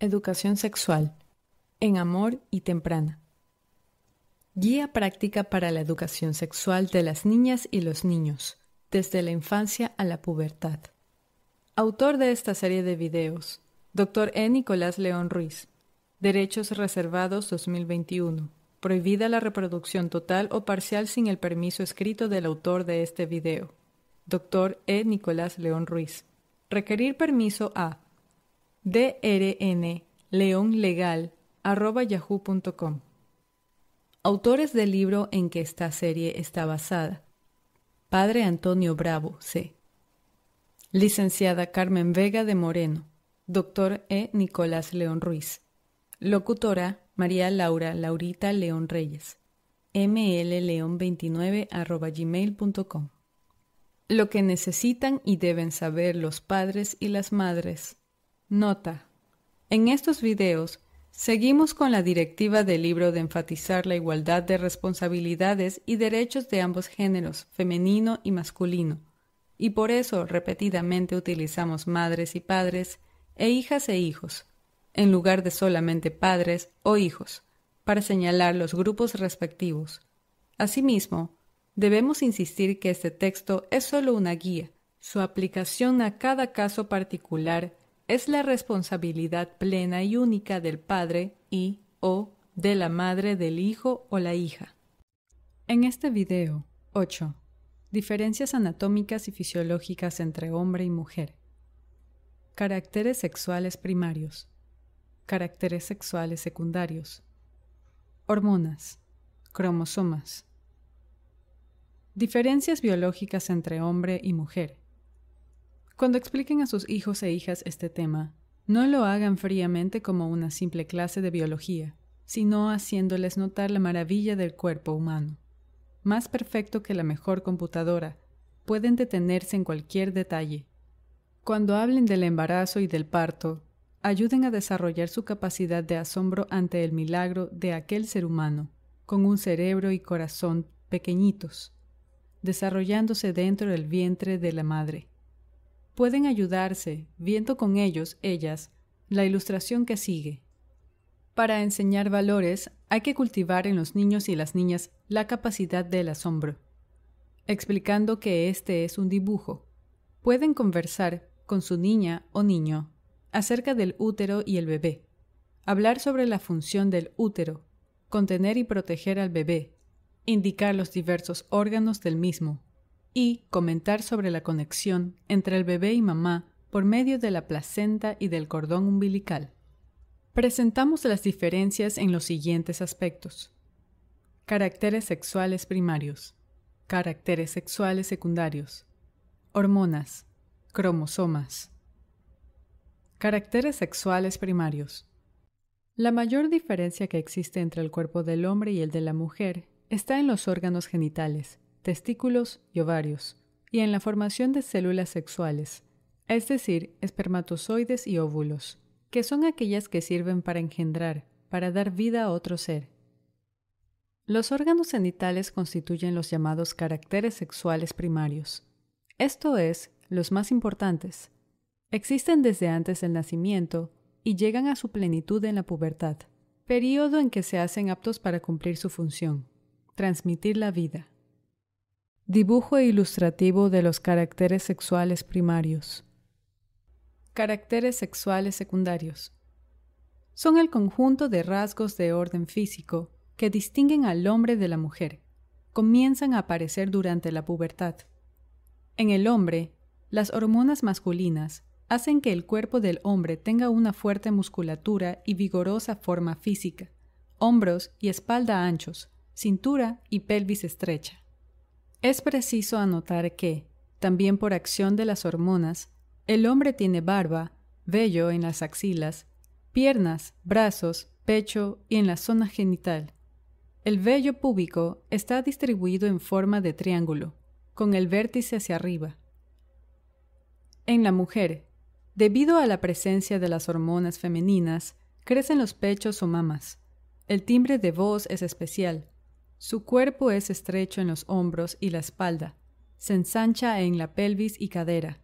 Educación sexual. En amor y temprana. Guía práctica para la educación sexual de las niñas y los niños, desde la infancia a la pubertad. Autor de esta serie de videos, Dr. E. Nicolás León Ruiz. Derechos Reservados 2021. Prohibida la reproducción total o parcial sin el permiso escrito del autor de este video. Dr. E. Nicolás León Ruiz. Requerir permiso a drnleonlegal.yahoo.com. Autores del libro en que esta serie está basada. Padre Antonio Bravo, C. Licenciada Carmen Vega de Moreno. Doctor E. Nicolás León Ruiz. Locutora María Laura Laurita León Reyes. mlleon29.gmail.com Lo que necesitan y deben saber los padres y las madres Nota. En estos videos seguimos con la directiva del libro de enfatizar la igualdad de responsabilidades y derechos de ambos géneros, femenino y masculino, y por eso repetidamente utilizamos madres y padres e hijas e hijos, en lugar de solamente padres o hijos, para señalar los grupos respectivos. Asimismo, debemos insistir que este texto es solo una guía, su aplicación a cada caso particular es la responsabilidad plena y única del padre y o de la madre del hijo o la hija. En este video 8. Diferencias anatómicas y fisiológicas entre hombre y mujer. Caracteres sexuales primarios. Caracteres sexuales secundarios. Hormonas. Cromosomas. Diferencias biológicas entre hombre y mujer. Cuando expliquen a sus hijos e hijas este tema, no lo hagan fríamente como una simple clase de biología, sino haciéndoles notar la maravilla del cuerpo humano. Más perfecto que la mejor computadora, pueden detenerse en cualquier detalle. Cuando hablen del embarazo y del parto, ayuden a desarrollar su capacidad de asombro ante el milagro de aquel ser humano, con un cerebro y corazón pequeñitos, desarrollándose dentro del vientre de la madre pueden ayudarse, viendo con ellos, ellas, la ilustración que sigue. Para enseñar valores hay que cultivar en los niños y las niñas la capacidad del asombro, explicando que este es un dibujo. Pueden conversar con su niña o niño acerca del útero y el bebé, hablar sobre la función del útero, contener y proteger al bebé, indicar los diversos órganos del mismo, y comentar sobre la conexión entre el bebé y mamá por medio de la placenta y del cordón umbilical. Presentamos las diferencias en los siguientes aspectos. Caracteres sexuales primarios, caracteres sexuales secundarios, hormonas, cromosomas. Caracteres sexuales primarios. La mayor diferencia que existe entre el cuerpo del hombre y el de la mujer está en los órganos genitales, testículos y ovarios, y en la formación de células sexuales, es decir, espermatozoides y óvulos, que son aquellas que sirven para engendrar, para dar vida a otro ser. Los órganos genitales constituyen los llamados caracteres sexuales primarios, esto es, los más importantes. Existen desde antes del nacimiento y llegan a su plenitud en la pubertad, periodo en que se hacen aptos para cumplir su función, transmitir la vida. Dibujo ilustrativo de los caracteres sexuales primarios. Caracteres sexuales secundarios. Son el conjunto de rasgos de orden físico que distinguen al hombre de la mujer. Comienzan a aparecer durante la pubertad. En el hombre, las hormonas masculinas hacen que el cuerpo del hombre tenga una fuerte musculatura y vigorosa forma física, hombros y espalda anchos, cintura y pelvis estrecha. Es preciso anotar que, también por acción de las hormonas, el hombre tiene barba, vello en las axilas, piernas, brazos, pecho y en la zona genital. El vello púbico está distribuido en forma de triángulo, con el vértice hacia arriba. En la mujer, debido a la presencia de las hormonas femeninas, crecen los pechos o mamas. El timbre de voz es especial, su cuerpo es estrecho en los hombros y la espalda, se ensancha en la pelvis y cadera,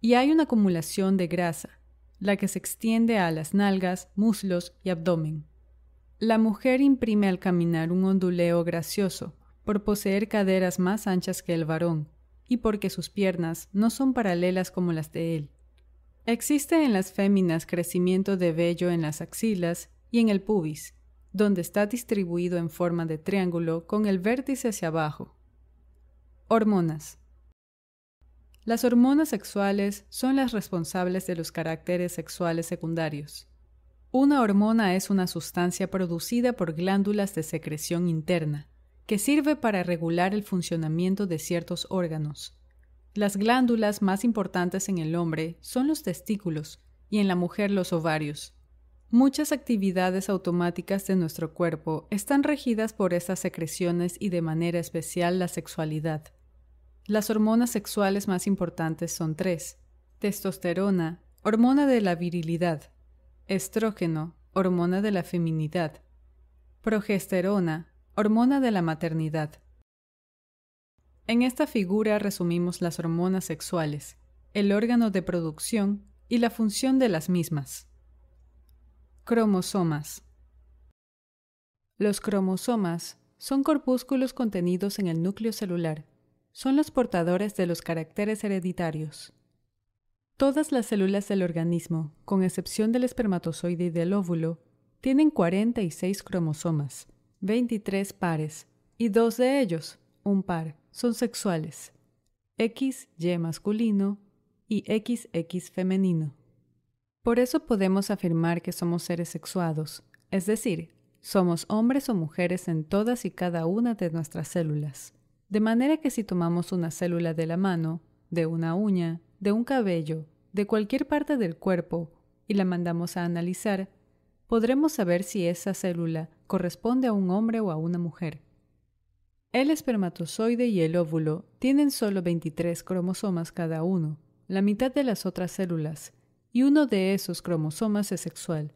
y hay una acumulación de grasa, la que se extiende a las nalgas, muslos y abdomen. La mujer imprime al caminar un onduleo gracioso, por poseer caderas más anchas que el varón, y porque sus piernas no son paralelas como las de él. Existe en las féminas crecimiento de vello en las axilas y en el pubis, donde está distribuido en forma de triángulo con el vértice hacia abajo. Hormonas. Las hormonas sexuales son las responsables de los caracteres sexuales secundarios. Una hormona es una sustancia producida por glándulas de secreción interna, que sirve para regular el funcionamiento de ciertos órganos. Las glándulas más importantes en el hombre son los testículos y en la mujer los ovarios. Muchas actividades automáticas de nuestro cuerpo están regidas por estas secreciones y de manera especial la sexualidad. Las hormonas sexuales más importantes son tres. Testosterona, hormona de la virilidad. Estrógeno, hormona de la feminidad. Progesterona, hormona de la maternidad. En esta figura resumimos las hormonas sexuales, el órgano de producción y la función de las mismas. Cromosomas. Los cromosomas son corpúsculos contenidos en el núcleo celular. Son los portadores de los caracteres hereditarios. Todas las células del organismo, con excepción del espermatozoide y del óvulo, tienen 46 cromosomas, 23 pares, y dos de ellos, un par, son sexuales, XY masculino y XX femenino. Por eso podemos afirmar que somos seres sexuados, es decir, somos hombres o mujeres en todas y cada una de nuestras células. De manera que si tomamos una célula de la mano, de una uña, de un cabello, de cualquier parte del cuerpo, y la mandamos a analizar, podremos saber si esa célula corresponde a un hombre o a una mujer. El espermatozoide y el óvulo tienen solo 23 cromosomas cada uno, la mitad de las otras células, y uno de esos cromosomas es sexual.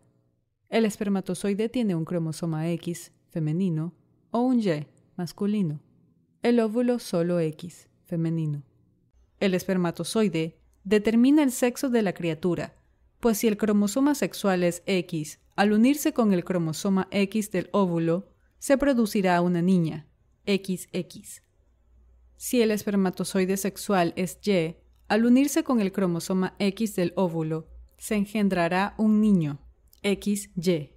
El espermatozoide tiene un cromosoma X, femenino, o un Y, masculino. El óvulo solo X, femenino. El espermatozoide determina el sexo de la criatura, pues si el cromosoma sexual es X, al unirse con el cromosoma X del óvulo, se producirá una niña, XX. Si el espermatozoide sexual es Y, al unirse con el cromosoma X del óvulo, se engendrará un niño, XY.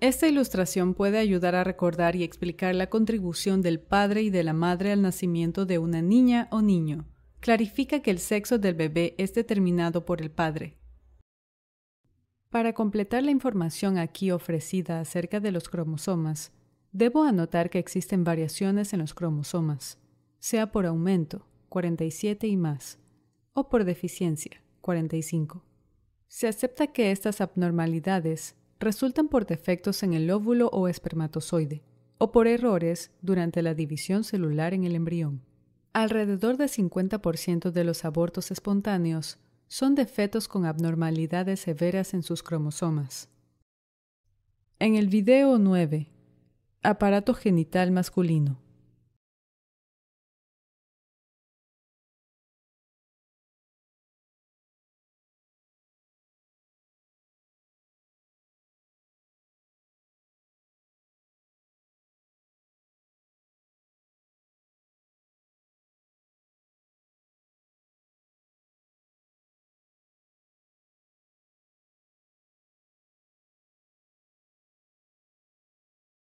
Esta ilustración puede ayudar a recordar y explicar la contribución del padre y de la madre al nacimiento de una niña o niño. Clarifica que el sexo del bebé es determinado por el padre. Para completar la información aquí ofrecida acerca de los cromosomas, debo anotar que existen variaciones en los cromosomas, sea por aumento, 47 y más, o por deficiencia, 45. Se acepta que estas abnormalidades resultan por defectos en el óvulo o espermatozoide, o por errores durante la división celular en el embrión. Alrededor del 50% de los abortos espontáneos son defectos con abnormalidades severas en sus cromosomas. En el video 9, aparato genital masculino.